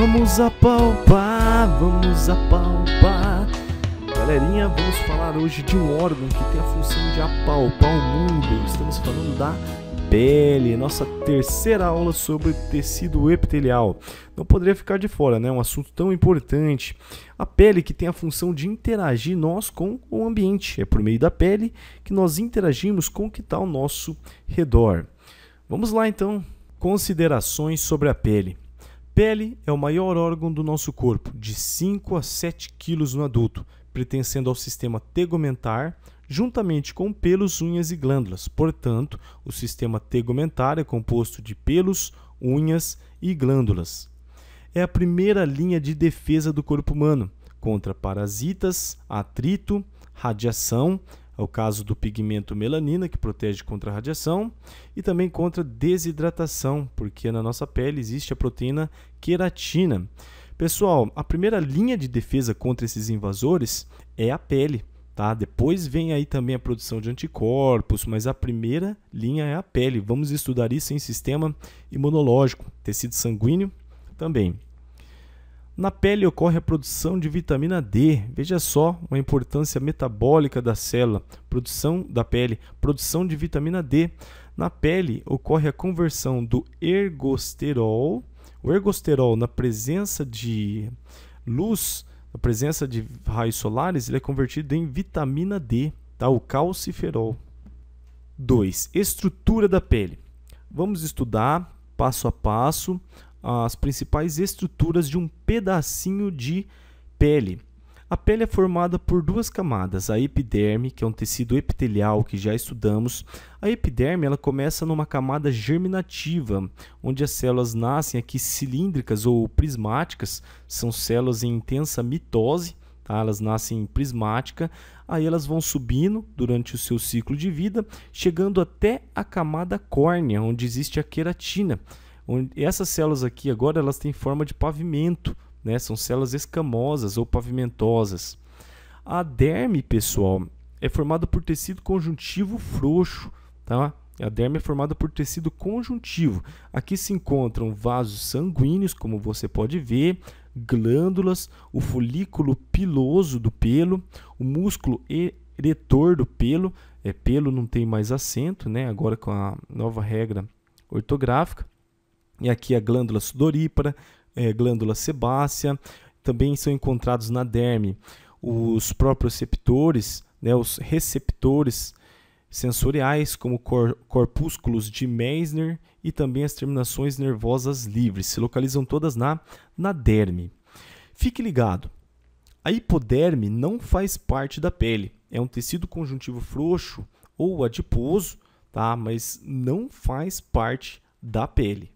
Vamos apalpar, vamos apalpar. Galerinha, vamos falar hoje de um órgão que tem a função de apalpar o mundo. Estamos falando da pele, nossa terceira aula sobre tecido epitelial. Não poderia ficar de fora, né? Um assunto tão importante. A pele que tem a função de interagir nós com o ambiente. É por meio da pele que nós interagimos com o que está ao nosso redor. Vamos lá então. Considerações sobre a pele. Pele é o maior órgão do nosso corpo, de 5 a 7 quilos no adulto, pertencendo ao sistema tegumentar, juntamente com pelos, unhas e glândulas. Portanto, o sistema tegumentar é composto de pelos, unhas e glândulas. É a primeira linha de defesa do corpo humano contra parasitas, atrito, radiação, é o caso do pigmento melanina, que protege contra a radiação, e também contra desidratação, porque na nossa pele existe a proteína queratina. Pessoal, a primeira linha de defesa contra esses invasores é a pele. Tá? Depois vem aí também a produção de anticorpos, mas a primeira linha é a pele. Vamos estudar isso em sistema imunológico, tecido sanguíneo também. Na pele ocorre a produção de vitamina D. Veja só a importância metabólica da célula, produção da pele, produção de vitamina D. Na pele ocorre a conversão do ergosterol. O ergosterol, na presença de luz, na presença de raios solares, ele é convertido em vitamina D, tá? o calciferol. 2. Estrutura da pele. Vamos estudar passo a passo as principais estruturas de um pedacinho de pele. A pele é formada por duas camadas, a epiderme, que é um tecido epitelial que já estudamos. A epiderme ela começa numa camada germinativa, onde as células nascem aqui cilíndricas ou prismáticas, são células em intensa mitose, tá? elas nascem prismática, aí elas vão subindo durante o seu ciclo de vida, chegando até a camada córnea, onde existe a queratina Onde essas células aqui agora elas têm forma de pavimento, né? São células escamosas ou pavimentosas. A derme, pessoal, é formada por tecido conjuntivo frouxo, tá? A derme é formada por tecido conjuntivo. Aqui se encontram vasos sanguíneos, como você pode ver, glândulas, o folículo piloso do pelo, o músculo eretor do pelo. É, pelo não tem mais acento, né? Agora com a nova regra ortográfica. E aqui a glândula sudorípara, é, glândula sebácea, também são encontrados na derme. Os próprios receptores, né, os receptores sensoriais, como cor, corpúsculos de Meissner e também as terminações nervosas livres, se localizam todas na, na derme. Fique ligado, a hipoderme não faz parte da pele, é um tecido conjuntivo frouxo ou adiposo, tá? mas não faz parte da pele.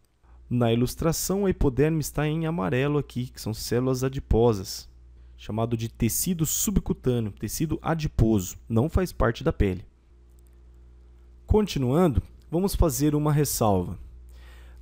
Na ilustração, a hipoderme está em amarelo aqui, que são células adiposas, chamado de tecido subcutâneo, tecido adiposo, não faz parte da pele. Continuando, vamos fazer uma ressalva.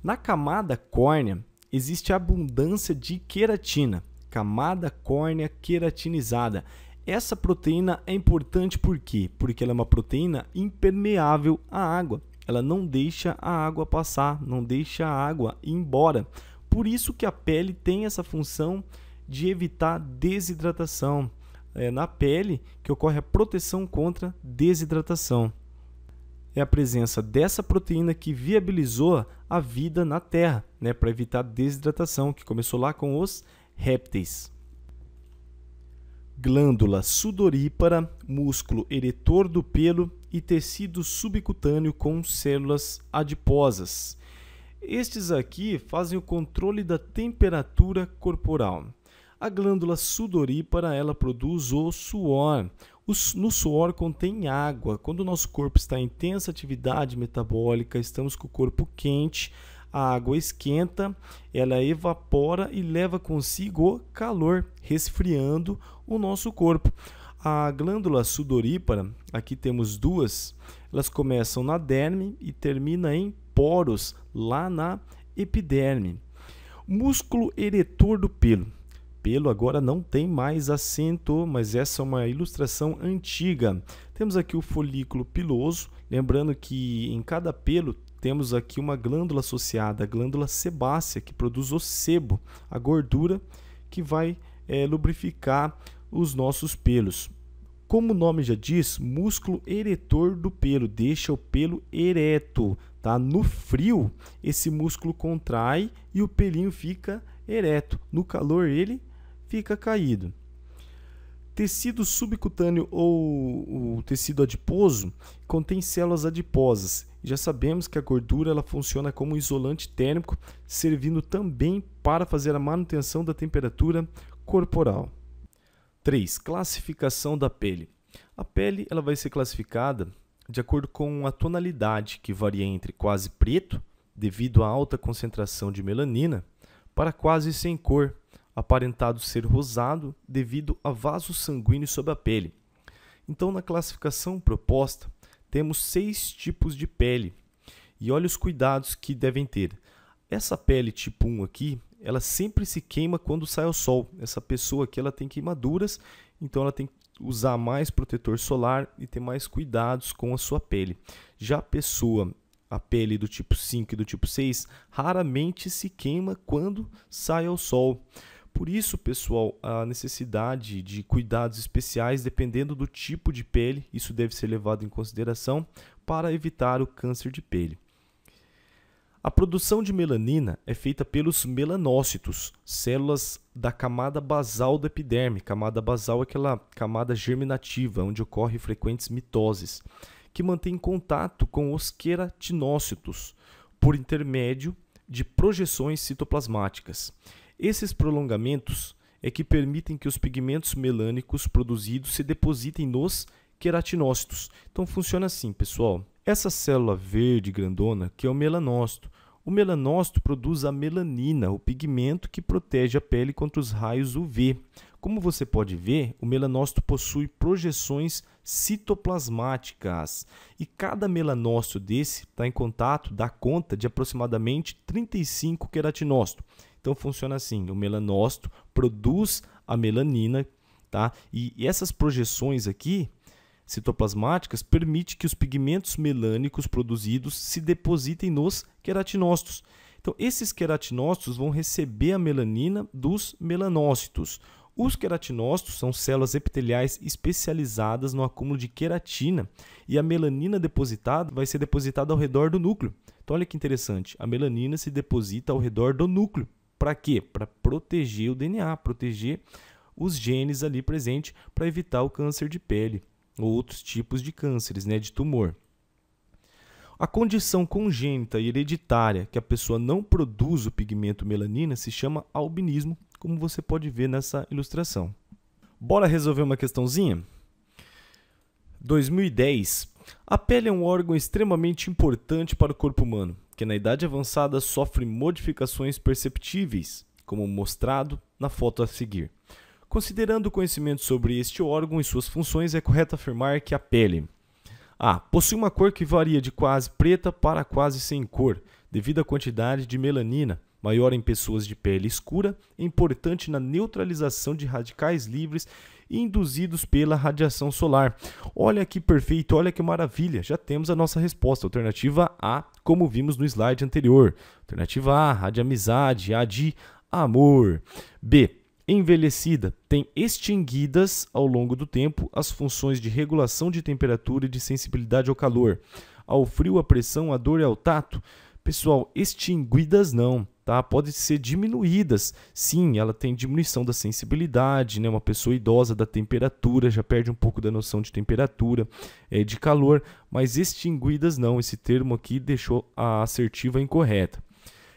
Na camada córnea existe abundância de queratina, camada córnea queratinizada. Essa proteína é importante por quê? Porque ela é uma proteína impermeável à água ela não deixa a água passar, não deixa a água ir embora. Por isso que a pele tem essa função de evitar desidratação. É na pele que ocorre a proteção contra desidratação. É a presença dessa proteína que viabilizou a vida na Terra, né, para evitar desidratação, que começou lá com os répteis glândula sudorípara, músculo eretor do pelo e tecido subcutâneo com células adiposas. Estes aqui fazem o controle da temperatura corporal. A glândula sudorípara ela produz o suor. O, no suor contém água. Quando o nosso corpo está em intensa atividade metabólica, estamos com o corpo quente, a água esquenta, ela evapora e leva consigo o calor, resfriando o nosso corpo. A glândula sudorípara, aqui temos duas, elas começam na derme e termina em poros lá na epiderme. Músculo eretor do pelo. Pelo agora não tem mais acento, mas essa é uma ilustração antiga. Temos aqui o folículo piloso, lembrando que em cada pelo temos aqui uma glândula associada, a glândula sebácea, que produz o sebo, a gordura que vai é, lubrificar os nossos pelos. Como o nome já diz, músculo eretor do pelo, deixa o pelo ereto. Tá? No frio, esse músculo contrai e o pelinho fica ereto. No calor, ele fica caído. Tecido subcutâneo ou o tecido adiposo contém células adiposas. Já sabemos que a gordura ela funciona como isolante térmico, servindo também para fazer a manutenção da temperatura corporal. 3. Classificação da pele. A pele ela vai ser classificada de acordo com a tonalidade, que varia entre quase preto, devido à alta concentração de melanina, para quase sem cor, aparentado ser rosado devido a vasos sanguíneos sob a pele. Então, na classificação proposta, temos seis tipos de pele. E olha os cuidados que devem ter. Essa pele tipo 1 aqui, ela sempre se queima quando sai ao sol. Essa pessoa aqui ela tem queimaduras, então ela tem que usar mais protetor solar e ter mais cuidados com a sua pele. Já a pessoa a pele do tipo 5 e do tipo 6 raramente se queima quando sai ao sol. Por isso, pessoal, a necessidade de cuidados especiais dependendo do tipo de pele, isso deve ser levado em consideração para evitar o câncer de pele. A produção de melanina é feita pelos melanócitos, células da camada basal da epiderme. Camada basal é aquela camada germinativa onde ocorrem frequentes mitoses, que mantém contato com os queratinócitos por intermédio de projeções citoplasmáticas. Esses prolongamentos é que permitem que os pigmentos melânicos produzidos se depositem nos queratinócitos. Então funciona assim, pessoal. Essa célula verde grandona, que é o melanócito, o melanócito produz a melanina, o pigmento que protege a pele contra os raios UV. Como você pode ver, o melanócito possui projeções citoplasmáticas e cada melanócito desse está em contato, dá conta de aproximadamente 35 queratinócitos. Então funciona assim: o melanócito produz a melanina, tá? E, e essas projeções aqui citoplasmáticas permite que os pigmentos melânicos produzidos se depositem nos queratinócitos. Então, esses queratinócitos vão receber a melanina dos melanócitos. Os queratinócitos são células epiteliais especializadas no acúmulo de queratina e a melanina depositada vai ser depositada ao redor do núcleo. Então, olha que interessante, a melanina se deposita ao redor do núcleo. Para quê? Para proteger o DNA, proteger os genes ali presentes para evitar o câncer de pele ou outros tipos de cânceres, né, de tumor. A condição congênita e hereditária que a pessoa não produz o pigmento melanina se chama albinismo, como você pode ver nessa ilustração. Bora resolver uma questãozinha? 2010. A pele é um órgão extremamente importante para o corpo humano que na idade avançada sofre modificações perceptíveis, como mostrado na foto a seguir. Considerando o conhecimento sobre este órgão e suas funções, é correto afirmar que a pele a. Possui uma cor que varia de quase preta para quase sem cor, devido à quantidade de melanina, maior em pessoas de pele escura, é importante na neutralização de radicais livres induzidos pela radiação solar. Olha que perfeito, olha que maravilha, já temos a nossa resposta. Alternativa A, como vimos no slide anterior. Alternativa A, a de amizade, a de amor. B, envelhecida tem extinguidas ao longo do tempo as funções de regulação de temperatura e de sensibilidade ao calor, ao frio, à pressão, à dor e ao tato. Pessoal, extinguidas não, tá? Pode ser diminuídas. Sim, ela tem diminuição da sensibilidade, né? Uma pessoa idosa da temperatura já perde um pouco da noção de temperatura, é, de calor, mas extinguidas não. Esse termo aqui deixou a assertiva incorreta.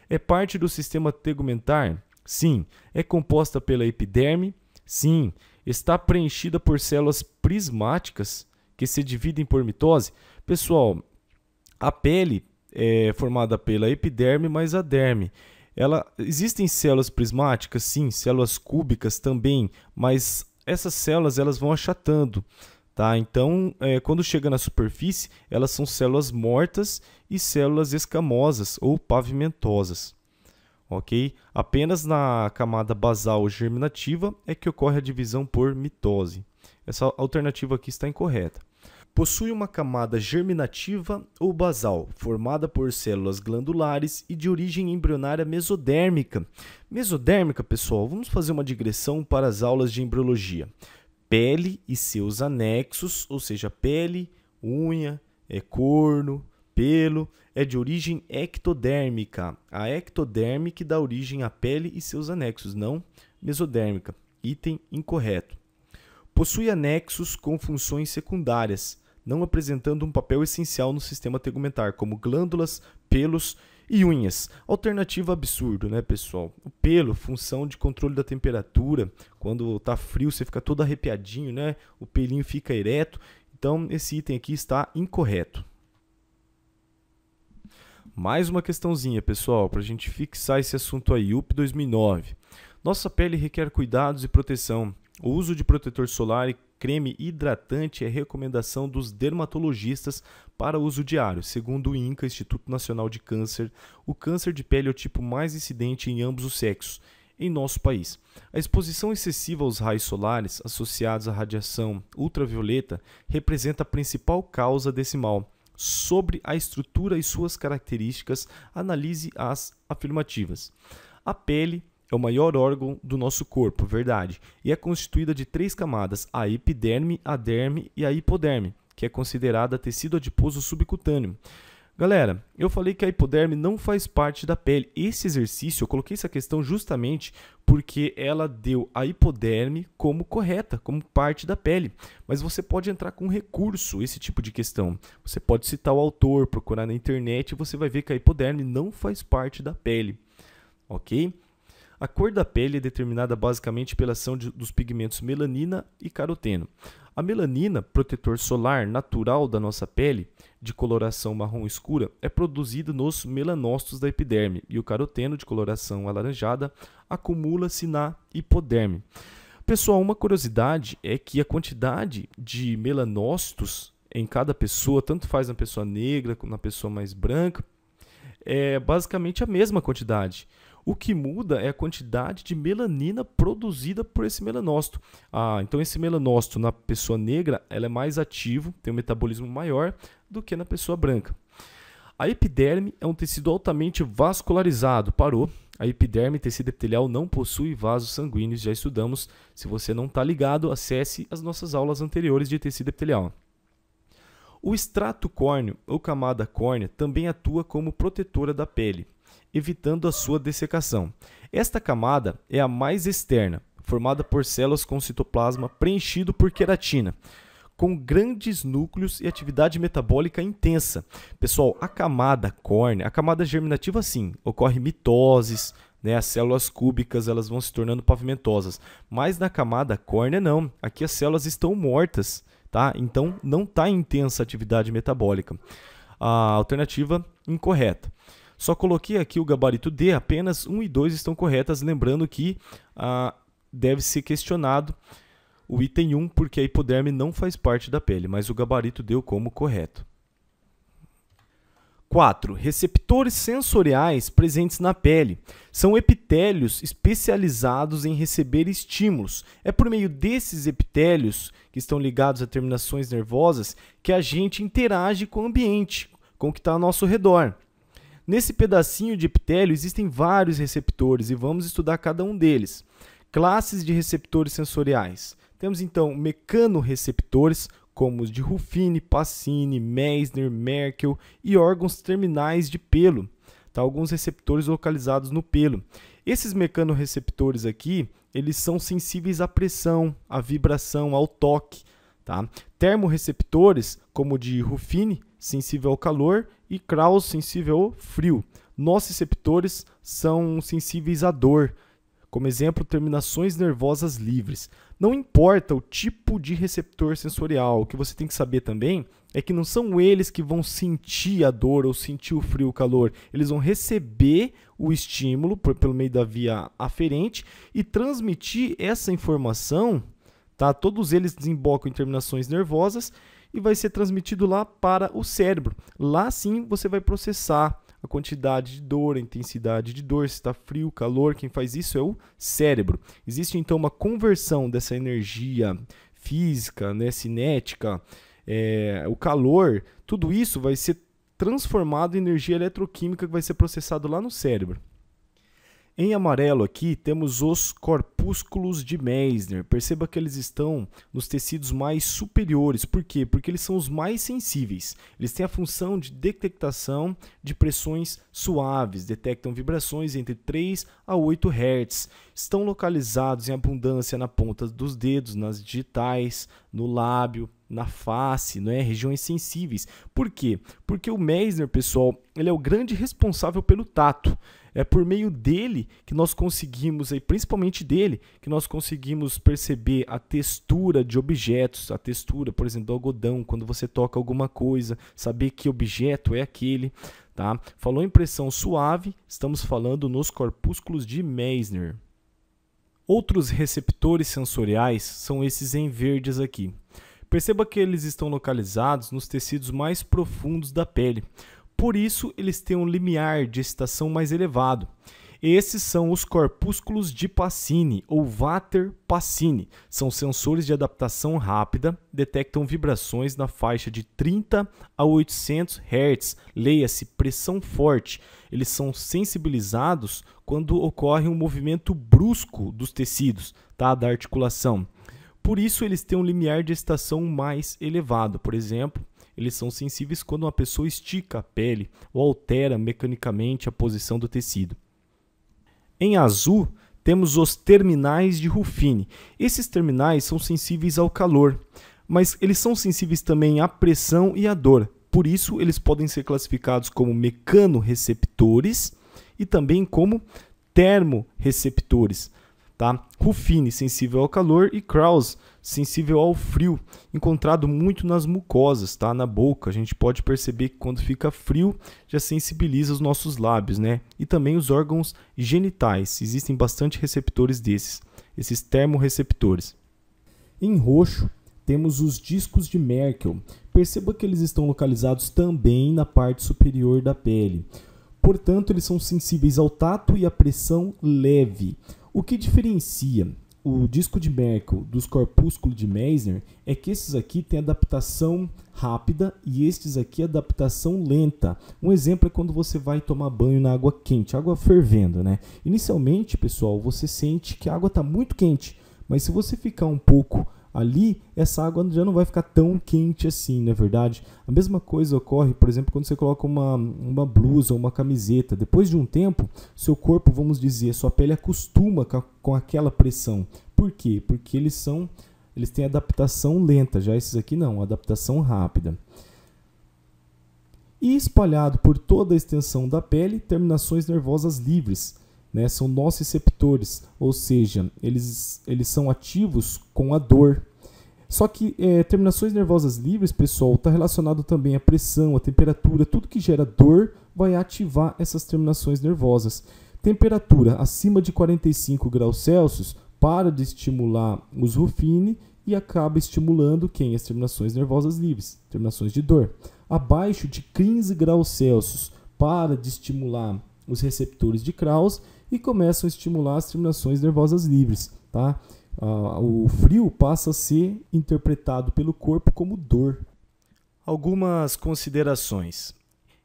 É parte do sistema tegumentar? Sim. É composta pela epiderme? Sim. Está preenchida por células prismáticas que se dividem por mitose? Pessoal, a pele é formada pela epiderme mais a derme. Ela, existem células prismáticas, sim, células cúbicas também, mas essas células elas vão achatando. Tá? Então, é, quando chega na superfície, elas são células mortas e células escamosas ou pavimentosas. Ok? Apenas na camada basal germinativa é que ocorre a divisão por mitose. Essa alternativa aqui está incorreta. Possui uma camada germinativa ou basal, formada por células glandulares e de origem embrionária mesodérmica. Mesodérmica, pessoal, vamos fazer uma digressão para as aulas de embriologia. Pele e seus anexos, ou seja, pele, unha, é corno, pelo, é de origem ectodérmica. A ectoderme que dá origem à pele e seus anexos, não mesodérmica. Item incorreto. Possui anexos com funções secundárias não apresentando um papel essencial no sistema tegumentar, como glândulas, pelos e unhas. Alternativa absurdo, né, pessoal? O pelo, função de controle da temperatura. Quando tá frio, você fica todo arrepiadinho, né? O pelinho fica ereto. Então, esse item aqui está incorreto. Mais uma questãozinha, pessoal, para a gente fixar esse assunto aí, UP 2009. Nossa pele requer cuidados e proteção. O uso de protetor solar e creme hidratante é recomendação dos dermatologistas para uso diário. Segundo o INCA, Instituto Nacional de Câncer, o câncer de pele é o tipo mais incidente em ambos os sexos em nosso país. A exposição excessiva aos raios solares associados à radiação ultravioleta representa a principal causa desse mal. Sobre a estrutura e suas características, analise as afirmativas. A pele é o maior órgão do nosso corpo, verdade, e é constituída de três camadas, a epiderme, a derme e a hipoderme, que é considerada tecido adiposo subcutâneo. Galera, eu falei que a hipoderme não faz parte da pele. Esse exercício, eu coloquei essa questão justamente porque ela deu a hipoderme como correta, como parte da pele. Mas você pode entrar com recurso esse tipo de questão. Você pode citar o autor, procurar na internet e você vai ver que a hipoderme não faz parte da pele. Ok? A cor da pele é determinada basicamente pela ação de, dos pigmentos melanina e caroteno. A melanina, protetor solar natural da nossa pele, de coloração marrom escura, é produzida nos melanócitos da epiderme e o caroteno, de coloração alaranjada, acumula-se na hipoderme. Pessoal, uma curiosidade é que a quantidade de melanócitos em cada pessoa, tanto faz na pessoa negra como na pessoa mais branca, é basicamente a mesma quantidade. O que muda é a quantidade de melanina produzida por esse melanócito. Ah, então esse melanócito na pessoa negra ela é mais ativo, tem um metabolismo maior do que na pessoa branca. A epiderme é um tecido altamente vascularizado. Parou. A epiderme, tecido epitelial, não possui vasos sanguíneos, já estudamos. Se você não está ligado, acesse as nossas aulas anteriores de tecido epitelial. O extrato córneo ou camada córnea também atua como protetora da pele, evitando a sua dessecação. Esta camada é a mais externa, formada por células com citoplasma preenchido por queratina, com grandes núcleos e atividade metabólica intensa. Pessoal, a camada córnea, a camada germinativa sim, ocorre mitoses, né? As células cúbicas, elas vão se tornando pavimentosas, mas na camada córnea não. Aqui as células estão mortas tá? Então não está intensa atividade metabólica. A alternativa incorreta. Só coloquei aqui o gabarito D, apenas 1 e 2 estão corretas, lembrando que ah, deve ser questionado o item 1, porque a hipoderme não faz parte da pele, mas o gabarito deu como correto. 4. Receptores sensoriais presentes na pele. São epitélios especializados em receber estímulos. É por meio desses epitélios, que estão ligados a terminações nervosas, que a gente interage com o ambiente, com o que está ao nosso redor. Nesse pedacinho de epitélio existem vários receptores e vamos estudar cada um deles. Classes de receptores sensoriais. Temos então mecanorreceptores, como os de Ruffini, Pacini, Meissner, Merkel e órgãos terminais de pelo, tá? alguns receptores localizados no pelo. Esses mecanorreceptores aqui, eles são sensíveis à pressão, à vibração, ao toque. Tá? Termorreceptores, como o de Ruffini, sensível ao calor, e Krauss, sensível ao frio. Nossos receptores são sensíveis à dor, como exemplo, terminações nervosas livres. Não importa o tipo de receptor sensorial, o que você tem que saber também é que não são eles que vão sentir a dor ou sentir o frio, o calor. Eles vão receber o estímulo por, pelo meio da via aferente e transmitir essa informação, tá? Todos eles desembocam em terminações nervosas e vai ser transmitido lá para o cérebro. Lá sim você vai processar a quantidade de dor, a intensidade de dor, se está frio, calor, quem faz isso é o cérebro. Existe então uma conversão dessa energia física, né, cinética, é, o calor, tudo isso vai ser transformado em energia eletroquímica que vai ser processado lá no cérebro. Em amarelo aqui temos os corpúsculos de Meissner. Perceba que eles estão nos tecidos mais superiores. Por quê? Porque eles são os mais sensíveis. Eles têm a função de detectação de pressões suaves, detectam vibrações entre 3 a 8 Hz. Estão localizados em abundância na ponta dos dedos, nas digitais, no lábio, na face, não é? Regiões sensíveis. Por quê? Porque o Meissner, pessoal, ele é o grande responsável pelo tato. É por meio dele que nós conseguimos, e principalmente dele, que nós conseguimos perceber a textura de objetos, a textura, por exemplo, do algodão, quando você toca alguma coisa, saber que objeto é aquele. Tá? Falou impressão suave, estamos falando nos corpúsculos de Meissner. Outros receptores sensoriais são esses em verdes aqui. Perceba que eles estão localizados nos tecidos mais profundos da pele, por isso, eles têm um limiar de excitação mais elevado. Esses são os corpúsculos de Pacini ou Vater-Pacini. São sensores de adaptação rápida, detectam vibrações na faixa de 30 a 800 Hz, leia-se pressão forte. Eles são sensibilizados quando ocorre um movimento brusco dos tecidos, tá? da articulação. Por isso, eles têm um limiar de excitação mais elevado. Por exemplo, eles são sensíveis quando uma pessoa estica a pele ou altera mecanicamente a posição do tecido. Em azul, temos os terminais de Ruffini. Esses terminais são sensíveis ao calor, mas eles são sensíveis também à pressão e à dor. Por isso, eles podem ser classificados como mecanoreceptores e também como termoreceptores. Tá? Ruffini, sensível ao calor, e Krauss, sensível ao frio, encontrado muito nas mucosas, tá? Na boca. A gente pode perceber que quando fica frio, já sensibiliza os nossos lábios, né? E também os órgãos genitais. Existem bastante receptores desses, esses termorreceptores. Em roxo, temos os discos de Merkel. Perceba que eles estão localizados também na parte superior da pele. Portanto, eles são sensíveis ao tato e à pressão leve. O que diferencia o disco de Merkel dos corpúsculos de Meissner é que esses aqui têm adaptação rápida e estes aqui adaptação lenta. Um exemplo é quando você vai tomar banho na água quente, água fervendo, né? Inicialmente, pessoal, você sente que a água está muito quente, mas se você ficar um pouco ali essa água já não vai ficar tão quente assim, não é verdade? A mesma coisa ocorre, por exemplo, quando você coloca uma, uma blusa ou uma camiseta. Depois de um tempo, seu corpo, vamos dizer, sua pele acostuma com aquela pressão. Por quê? Porque eles são eles têm adaptação lenta, já esses aqui não, adaptação rápida. E espalhado por toda a extensão da pele, terminações nervosas livres né, são nociceptores, ou seja, eles, eles são ativos com a dor. Só que é, terminações nervosas livres, pessoal, está relacionado também à pressão, à temperatura, tudo que gera dor vai ativar essas terminações nervosas. Temperatura acima de 45 graus Celsius para de estimular os rufine e acaba estimulando quem? As terminações nervosas livres, terminações de dor. Abaixo de 15 graus Celsius para de estimular os receptores de Kraus e começam a estimular as terminações nervosas livres. Tá? Ah, o frio passa a ser interpretado pelo corpo como dor. Algumas considerações.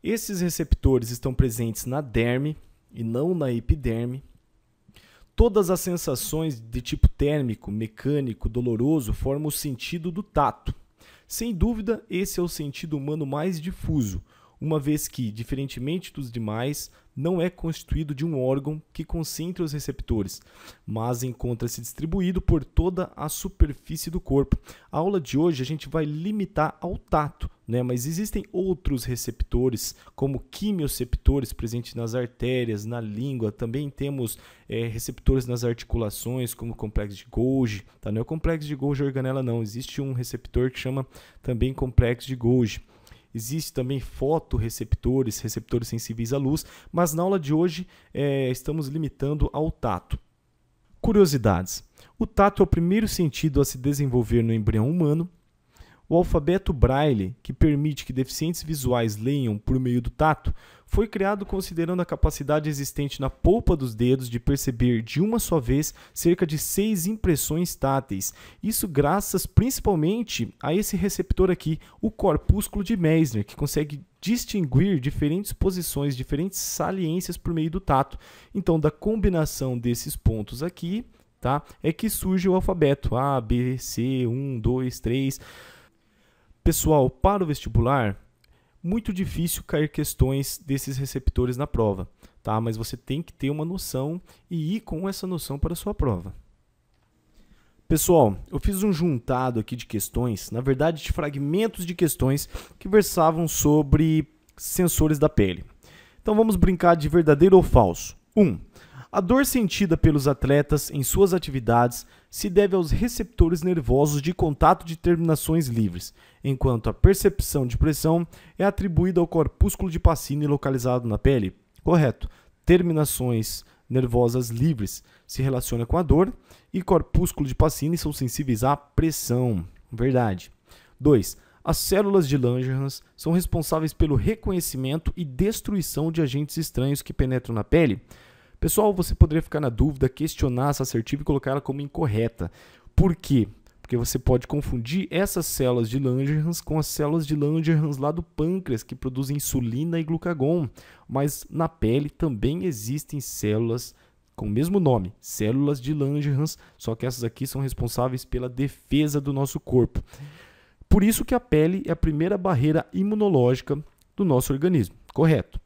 Esses receptores estão presentes na derme e não na epiderme. Todas as sensações de tipo térmico, mecânico, doloroso formam o sentido do tato. Sem dúvida, esse é o sentido humano mais difuso, uma vez que, diferentemente dos demais, não é constituído de um órgão que concentre os receptores, mas encontra-se distribuído por toda a superfície do corpo. A aula de hoje a gente vai limitar ao tato, né? mas existem outros receptores, como quimioceptores presentes nas artérias, na língua, também temos é, receptores nas articulações, como o complexo de Golgi. Tá? Não é o complexo de Golgi organela, não. Existe um receptor que chama também complexo de Golgi. Existe também fotoreceptores, receptores sensíveis à luz, mas na aula de hoje é, estamos limitando ao tato. Curiosidades. O tato é o primeiro sentido a se desenvolver no embrião humano o alfabeto Braille, que permite que deficientes visuais leiam por meio do tato, foi criado considerando a capacidade existente na polpa dos dedos de perceber de uma só vez cerca de seis impressões táteis. Isso graças principalmente a esse receptor aqui, o corpúsculo de Meissner, que consegue distinguir diferentes posições, diferentes saliências por meio do tato. Então, da combinação desses pontos aqui, tá, é que surge o alfabeto A, B, C, 1, 2, 3 pessoal, para o vestibular, muito difícil cair questões desses receptores na prova, tá? Mas você tem que ter uma noção e ir com essa noção para a sua prova. Pessoal, eu fiz um juntado aqui de questões, na verdade de fragmentos de questões que versavam sobre sensores da pele. Então vamos brincar de verdadeiro ou falso. 1. Um, a dor sentida pelos atletas em suas atividades se deve aos receptores nervosos de contato de terminações livres, enquanto a percepção de pressão é atribuída ao corpúsculo de Pacini localizado na pele. Correto. Terminações nervosas livres se relaciona com a dor e corpúsculo de Pacini são sensíveis à pressão. Verdade. 2. As células de Langerhans são responsáveis pelo reconhecimento e destruição de agentes estranhos que penetram na pele Pessoal, você poderia ficar na dúvida, questionar essa assertiva e colocá-la como incorreta. Por quê? Porque você pode confundir essas células de Langerhans com as células de Langerhans lá do pâncreas, que produzem insulina e glucagon. Mas na pele também existem células com o mesmo nome, células de Langerhans, só que essas aqui são responsáveis pela defesa do nosso corpo. Por isso que a pele é a primeira barreira imunológica do nosso organismo, correto?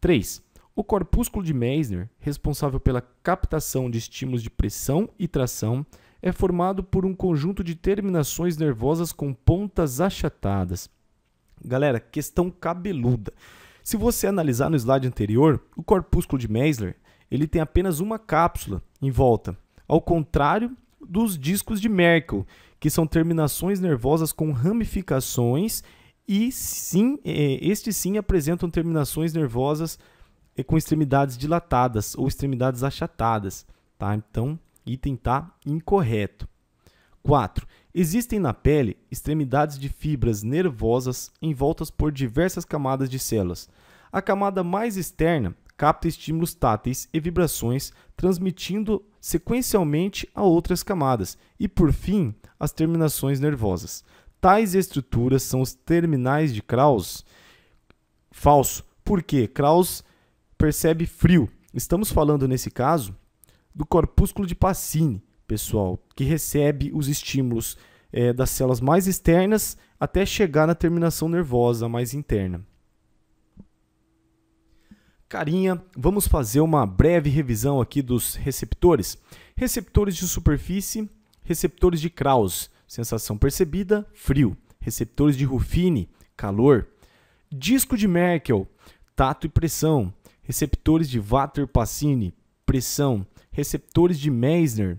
3. O corpúsculo de Meissner, responsável pela captação de estímulos de pressão e tração, é formado por um conjunto de terminações nervosas com pontas achatadas. Galera, questão cabeluda. Se você analisar no slide anterior, o corpúsculo de Meissner, ele tem apenas uma cápsula em volta, ao contrário dos discos de Merkel, que são terminações nervosas com ramificações e sim, eh, estes sim apresentam terminações nervosas e com extremidades dilatadas ou extremidades achatadas, tá? Então, item tá incorreto. 4. Existem na pele extremidades de fibras nervosas envoltas por diversas camadas de células. A camada mais externa capta estímulos táteis e vibrações, transmitindo sequencialmente a outras camadas e, por fim, as terminações nervosas. Tais estruturas são os terminais de Krauss. Falso, porque Krauss percebe frio. Estamos falando, nesse caso, do corpúsculo de Pacini, pessoal, que recebe os estímulos é, das células mais externas até chegar na terminação nervosa mais interna. Carinha, vamos fazer uma breve revisão aqui dos receptores. Receptores de superfície, receptores de Kraus, sensação percebida, frio. Receptores de Ruffini, calor. Disco de Merkel, tato e pressão receptores de Vater-Pacini, pressão, receptores de Meissner,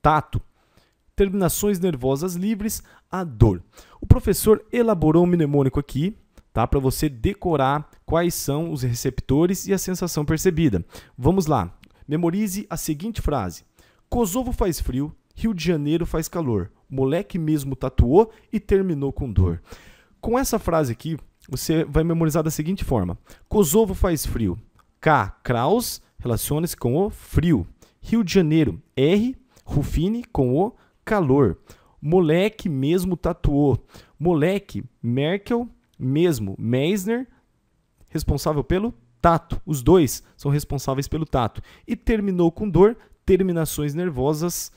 tato, terminações nervosas livres, a dor. O professor elaborou um mnemônico aqui, tá? Para você decorar quais são os receptores e a sensação percebida. Vamos lá. Memorize a seguinte frase: Kosovo faz frio, Rio de Janeiro faz calor. Moleque mesmo tatuou e terminou com dor. Com essa frase aqui, você vai memorizar da seguinte forma: Kosovo faz frio. K. Kraus relaciona-se com o frio. Rio de Janeiro. R. Rufine com o calor. Moleque mesmo tatuou. Moleque, Merkel mesmo. Meisner, responsável pelo tato. Os dois são responsáveis pelo tato. E terminou com dor, terminações nervosas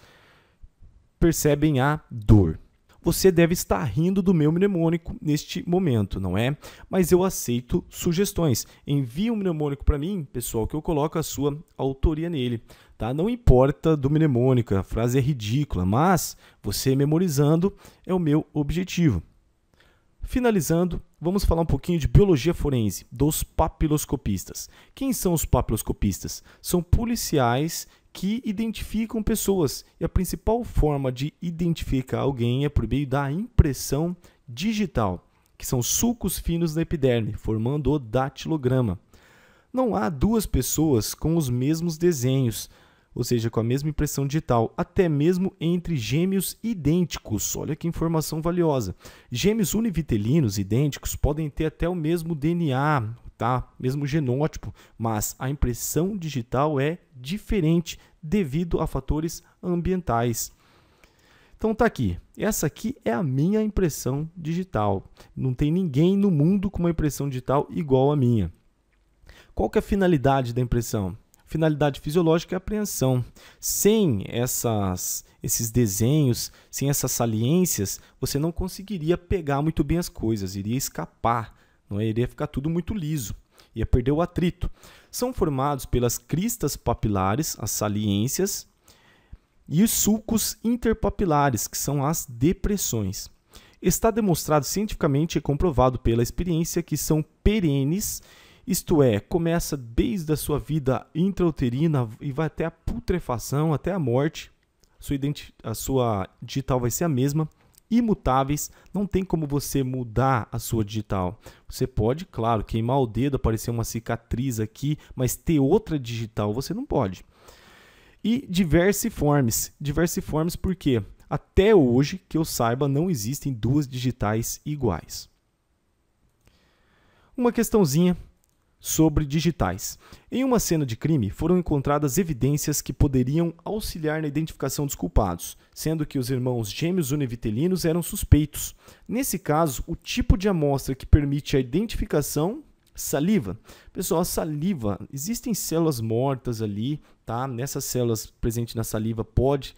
percebem a dor. Você deve estar rindo do meu mnemônico neste momento, não é? Mas eu aceito sugestões. Envie um mnemônico para mim, pessoal, que eu coloco a sua autoria nele. Tá? Não importa do mnemônico, a frase é ridícula, mas você memorizando é o meu objetivo. Finalizando, vamos falar um pouquinho de biologia forense, dos papiloscopistas. Quem são os papiloscopistas? São policiais que identificam pessoas. E a principal forma de identificar alguém é por meio da impressão digital, que são sulcos finos da epiderme, formando o datilograma. Não há duas pessoas com os mesmos desenhos, ou seja, com a mesma impressão digital, até mesmo entre gêmeos idênticos. Olha que informação valiosa. Gêmeos univitelinos idênticos podem ter até o mesmo DNA, tá? Mesmo genótipo, mas a impressão digital é diferente devido a fatores ambientais. Então tá aqui. Essa aqui é a minha impressão digital. Não tem ninguém no mundo com uma impressão digital igual a minha. Qual que é a finalidade da impressão? Finalidade fisiológica é apreensão. Sem essas, esses desenhos, sem essas saliências, você não conseguiria pegar muito bem as coisas, iria escapar não é? iria ficar tudo muito liso, ia perder o atrito. São formados pelas cristas papilares, as saliências, e os sulcos interpapilares, que são as depressões. Está demonstrado cientificamente e comprovado pela experiência que são perenes, isto é, começa desde a sua vida intrauterina e vai até a putrefação, até a morte. Sua a sua digital vai ser a mesma imutáveis, não tem como você mudar a sua digital. Você pode, claro, queimar o dedo, aparecer uma cicatriz aqui, mas ter outra digital você não pode. E diversiformes. Diversiformes porque até hoje, que eu saiba, não existem duas digitais iguais. Uma questãozinha sobre digitais. Em uma cena de crime, foram encontradas evidências que poderiam auxiliar na identificação dos culpados, sendo que os irmãos gêmeos univitelinos eram suspeitos. Nesse caso, o tipo de amostra que permite a identificação Saliva. Pessoal, a saliva, existem células mortas ali, tá? Nessas células presentes na saliva pode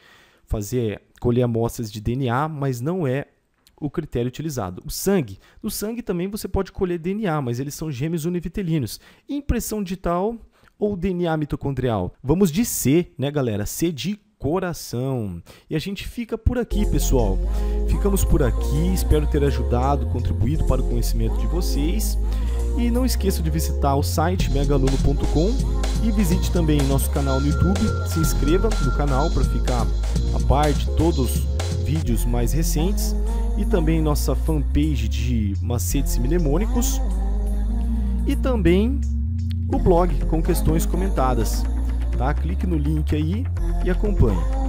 fazer colher amostras de DNA, mas não é o critério utilizado. O sangue. No sangue também você pode colher DNA, mas eles são gêmeos univitelinos. Impressão digital ou DNA mitocondrial? Vamos de C, né, galera? C de coração. E a gente fica por aqui, pessoal. Ficamos por aqui. Espero ter ajudado, contribuído para o conhecimento de vocês. E não esqueça de visitar o site megaluno.com e visite também nosso canal no YouTube. Se inscreva no canal para ficar a par de todos os vídeos mais recentes e também nossa fanpage de macetes mnemônicos e também o blog com questões comentadas. Tá? Clique no link aí e acompanhe.